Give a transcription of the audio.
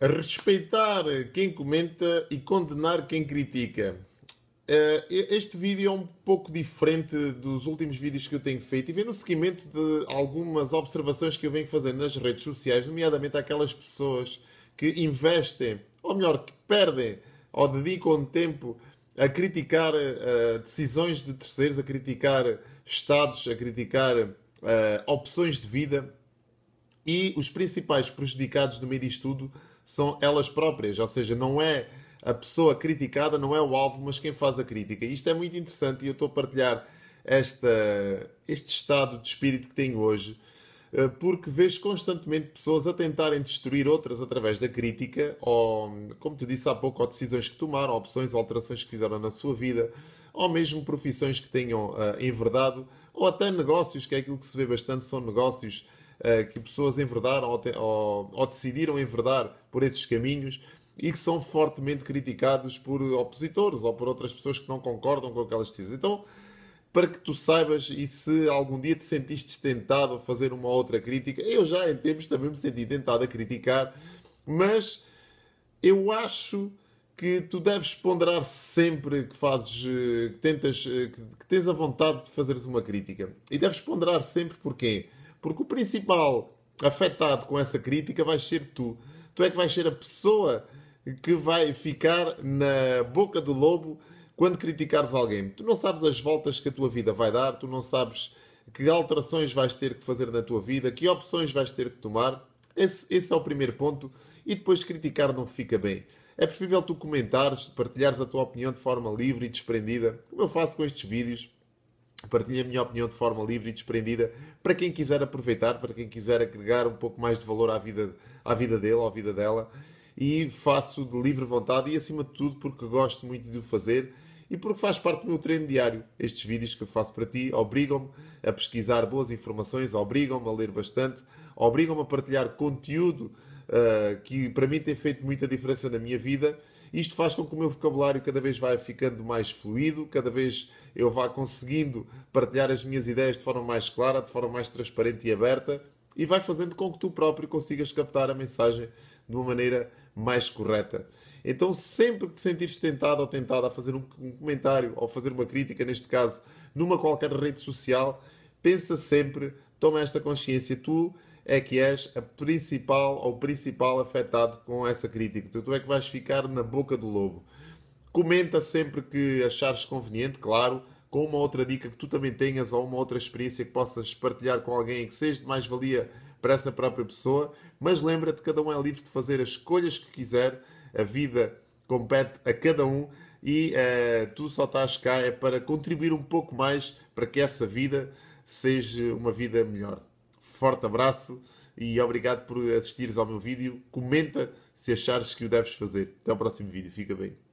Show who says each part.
Speaker 1: respeitar quem comenta e condenar quem critica. Eh, este vídeo é um pouco diferente dos últimos vídeos que eu tenho feito e vem no seguimento de algumas observações que eu venho fazendo nas redes sociais, nomeadamente aquelas pessoas que investem, ou melhor, que perdem ou dedicam tempo a criticar eh, decisões de terceiros, a criticar Estados, a criticar eh, opções de vida e os principais prejudicados no meio disto tudo são elas próprias, ou seja, não é a pessoa criticada, não é o alvo, mas quem faz a crítica. Isto é muito interessante e eu estou a partilhar esta, este estado de espírito que tenho hoje, eh, porque vejo constantemente pessoas a tentarem destruir outras através da crítica, ou, como te disse há pouco, ou decisões que tomaram, opções, alterações que fizeram na sua vida, ou mesmo profissões que tenham uh, enverdado, ou até negócios, que é aquilo que se vê bastante, são negócios eh, que pessoas enverdaram ou, ou, ou decidiram enverdar por esses caminhos e que são fortemente criticados por opositores ou por outras pessoas que não concordam com aquelas decisões. Então, para que tu saibas e se algum dia te sentiste tentado a fazer uma outra crítica, eu já em tempos também me senti tentado a criticar, mas eu acho que tu deves ponderar sempre que fazes, eh, que tentas, eh, que, que tens a vontade de fazeres uma crítica. E deves ponderar sempre porquê? Porque o principal afetado com essa crítica vai ser tu. Tu é que vais ser a pessoa que vai ficar na boca do lobo quando criticares alguém. Tu não sabes as voltas que a tua vida vai dar, tu não sabes que alterações vais ter que fazer na tua vida, que opções vais ter que tomar. Esse, esse é o primeiro ponto. E depois criticar não fica bem. É preferível tu comentares, partilhares a tua opinião de forma livre e desprendida, como eu faço com estes vídeos Partilho a minha opinião de forma livre e desprendida para quem quiser aproveitar, para quem quiser agregar um pouco mais de valor à vida, à vida dele, à vida dela. E faço de livre vontade e, acima de tudo, porque gosto muito de o fazer e porque faz parte do meu treino diário. Estes vídeos que eu faço para ti obrigam-me a pesquisar boas informações, obrigam-me a ler bastante, obrigam-me a partilhar conteúdo uh, que para mim tem feito muita diferença na minha vida. Isto faz com que o meu vocabulário cada vez vá ficando mais fluido, cada vez eu vá conseguindo partilhar as minhas ideias de forma mais clara, de forma mais transparente e aberta, e vai fazendo com que tu próprio consigas captar a mensagem de uma maneira mais correta. Então, sempre que te sentires tentado ou tentada a fazer um comentário ou fazer uma crítica, neste caso, numa qualquer rede social, pensa sempre, toma esta consciência, tu é que és a principal ou principal afetado com essa crítica. Tu, é que vais ficar na boca do lobo. Comenta sempre que achares conveniente, claro, com uma outra dica que tu também tenhas ou uma outra experiência que possas partilhar com alguém e que seja de mais-valia para essa própria pessoa. Mas lembra-te, cada um é livre de fazer as escolhas que quiser, a vida compete a cada um e uh, tu só estás cá é para contribuir um pouco mais para que essa vida seja uma vida melhor forte abraço e obrigado por assistires ao meu vídeo. Comenta se achares que o deves fazer. Até ao próximo vídeo. Fica bem.